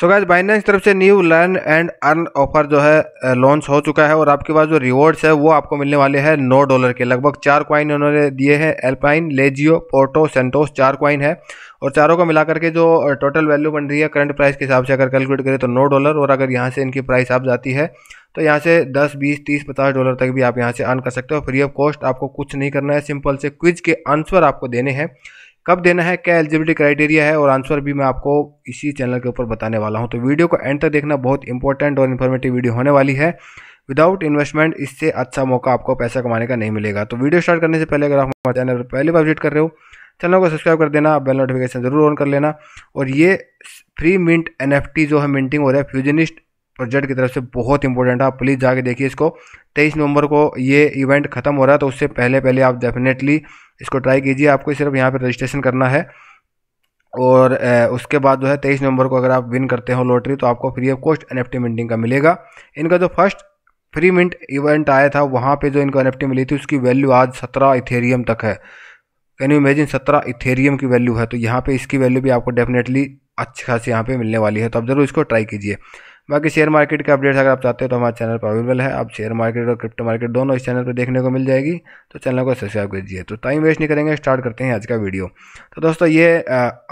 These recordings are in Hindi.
सो गैस बाइनेंस तरफ से new learn and earn offer जो है लॉन्च हो चुका है और आपके पास जो रिवॉर्ड्स है वो आपको मिलने वाले हैं नौ डॉलर के लगभग चार क्वाइन उन्होंने दिए हैं एल्पाइन लेजियो पोर्टो सेंटोस चार क्वाइन है और चारों को मिलाकर के जो टोटल वैल्यू बन रही है करंट प्राइस के हिसाब से अगर कैलकुलेट करें तो नौ डॉलर और अगर यहाँ से इनकी प्राइस आप जाती है तो यहाँ से दस बीस तीस पचास डॉलर तक भी आप यहाँ से अर्न कर सकते हो फ्री ऑफ कॉस्ट आपको कुछ नहीं करना है सिंपल से क्विज के आंसर आपको देने हैं कब देना है क्या एलिजिबिलिटी क्राइटेरिया है और आंसर भी मैं आपको इसी चैनल के ऊपर बताने वाला हूँ तो वीडियो को एंड तक देखना बहुत इंपॉर्टेंट और इन्फॉर्मेटिव वीडियो होने वाली है विदाउट इन्वेस्टमेंट इससे अच्छा मौका आपको पैसा कमाने का नहीं मिलेगा तो वीडियो स्टार्ट करने से पहले अगर आप हमारे चैनल पर पहले बार विजिट कर रहे हो चैनल को सब्सक्राइब कर देना बेल नोटिफिकेशन जरूर ऑन कर लेना और ये फ्री मिंट एन जो है मिंटिंग हो रहा है फ्यूजनिस्ट प्रोजेक्ट की तरफ से बहुत इंपॉर्टेंट है आप प्लीज़ जाके देखिए इसको तेईस नवंबर को ये इवेंट ख़त्म हो रहा है तो उससे पहले पहले आप डेफिनेटली इसको ट्राई कीजिए आपको सिर्फ यहाँ पर रजिस्ट्रेशन करना है और उसके बाद जो है तेईस नवंबर को अगर आप विन करते हो लॉटरी तो आपको free of cost an minting का मिलेगा इनका जो फर्स्ट फ्री मिंट इवेंट आया था वहाँ पे जो इनको एन मिली थी उसकी वैल्यू आज सत्रह इथेरियम तक है कैन यू इमेजिन सत्रह इथेरियम की वैल्यू है तो यहाँ पे इसकी वैल्यू भी आपको डेफिनेटली अच्छी खासी यहाँ पे मिलने वाली है तो आप ज़रूर इसको ट्राई कीजिए बाकी शेयर मार्केट के अपडेट्स अगर आप चाहते हो तो हमारे चैनल पर अवेलेबल है आप शेयर मार्केट और क्रिप्टो मार्केट दोनों इस चैनल पर देखने को मिल जाएगी तो चैनल को सब्सक्राइब दीजिए तो टाइम वेस्ट नहीं करेंगे स्टार्ट करते हैं आज का वीडियो तो दोस्तों ये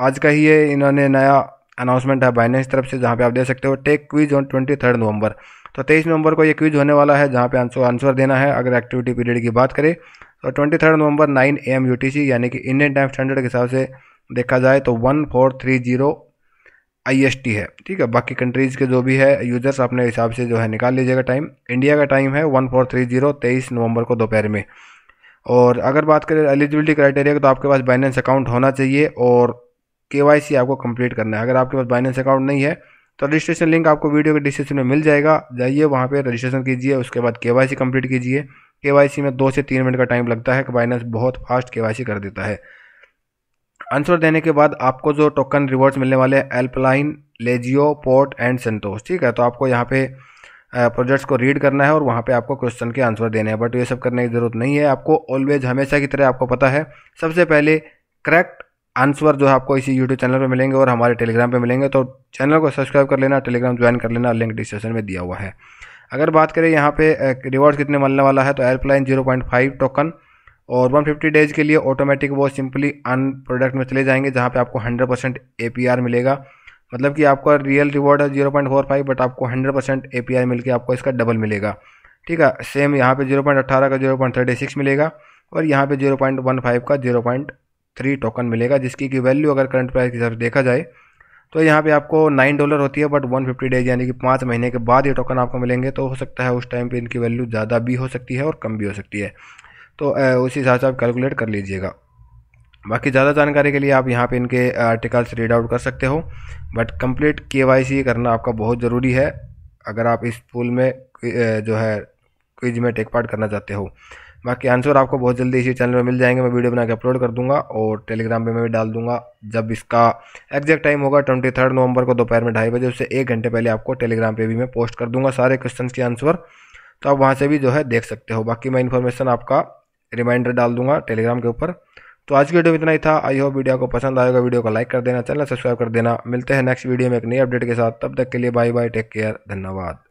आज का ही ये इन्होंने नया अनाउंसमेंट है बाइनेंस तरफ से जहाँ पर आप दे सकते हो take quiz on twenty third November तो तेईस नवंबर को ये क्वीज़ होने वाला है जहाँ पे आंसर आंसर देना है अगर एक्टिविटी पीरियड की बात करें तो twenty third November nine A M U T C यानी कि इंडियन टाइम स्टैंडर्ड के हिसाब से देखा जाए तो वन फोर थ्री जीरो आई है ठीक है बाकी कंट्रीज़ के जो भी है यूजर्स अपने हिसाब से जो है निकाल लीजिएगा टाइम इंडिया का टाइम है वन फोर थ्री जीरो तेईस नवंबर को दोपहर में और अगर बात करें एलिजिबिलिटी क्राइटेरिया का तो आपके पास बाइनेंस अकाउंट होना चाहिए और के आपको कंप्लीट करना है अगर आपके पास बाइनेंस अकाउंट नहीं है तो रजिस्ट्रेशन लिंक आपको वीडियो के डिस्क्रिप्शन में मिल जाएगा जाइए वहाँ पर रजिस्ट्रेशन कीजिए उसके बाद के वाई सी कंप्लीट कीजिए के वाई सी में दो से तीन मिनट का टाइम लगता है बाइनेंस बहुत फास्ट के वाई सी कर देता है आंसर देने के बाद आपको जो टोकन रिवॉर्ड्स मिलने वाले हैं Alpine Lazio Porto and Santos ठीक है तो आपको यहाँ पे प्रोजेक्ट्स को रीड करना है और वहाँ पे आपको क्वेश्चन के आंसर देने हैं बट ये सब करने की ज़रूरत नहीं है आपको ऑलवेज हमेशा की तरह आपको पता है सबसे पहले करेक्ट आंसर जो है आपको इसी यूट्यूब चैनल पर मिलेंगे और हमारे टेलीग्राम पर मिलेंगे तो चैनल को सब्सक्राइब कर लेना टेलीग्राम ज्वाइन कर लेना लिंक डिस्क्रिप्शन में दिया हुआ है अगर बात करें यहाँ पे रिवॉर्ड कितने मिलने वाला है तो Alpine zero point five token और 150 डेज के लिए ऑटोमेटिक वो सिंपली अन प्रोडक्ट में चले जाएंगे जहाँ पे आपको 100 परसेंट ए मिलेगा मतलब कि आपका रियल रिवॉर्ड है zero point four five but आपको हंड्रेड परसेंट ए पी आपको इसका डबल मिलेगा ठीक है सेम यहाँ पे जीरो पॉइंट अट्ठारह का जीरो पॉइंट थर्टी सिक्स मिलेगा और यहाँ पे जीरो पॉइंट वन फाइव का जीरो पॉइंट थ्री टोकन मिलेगा जिसकी की वैल्यू अगर करंट प्राइस के हिसाब से देखा जाए तो यहाँ पे आपको नाइन डॉलर होती है बट वन फिफ्टी डेज यानी कि पाँच महीने के बाद ये टोकन आपको मिलेंगे तो हो सकता है उस टाइम पे इनकी वैल्यू ज़्यादा भी हो सकती है और कम भी हो सकती है तो उस हिसाब से आप कैलकुलेट कर लीजिएगा बाकी ज़्यादा जानकारी के लिए आप यहाँ पे इनके आर्टिकल्स रीड आउट कर सकते हो बट कंप्लीट के करना आपका बहुत ज़रूरी है अगर आप इस पूल में जो है क्विज में टेक पार्ट करना चाहते हो बाकी आंसर आपको बहुत जल्दी इसी चैनल में मिल जाएंगे मैं वीडियो बना के अपलोड कर दूंगा और टेलीग्राम पे मैं भी डाल दूंगा जब इसका एग्जैक्ट टाइम होगा ट्वेंटी थर्ड नवंबर को दोपहर में ढाई बजे उससे एक घंटे पहले आपको टेलीग्राम पे भी मैं पोस्ट कर दूंगा सारे क्वेश्चन के आंसर तो आप वहाँ से भी जो है देख सकते हो बाकी मैं इन्फॉर्मेशन आपका रिमाइंडर डाल दूंगा टेलीग्राम के ऊपर तो आज की वीडियो इतना ही था आई होप वीडियो को पसंद आएगा वीडियो को लाइक कर देना चैनल सब्सक्राइब कर देना मिलते हैं नेक्स्ट वीडियो में एक नई अपडेट के साथ तब तक के लिए बाय बाय टेक केयर धन्यवाद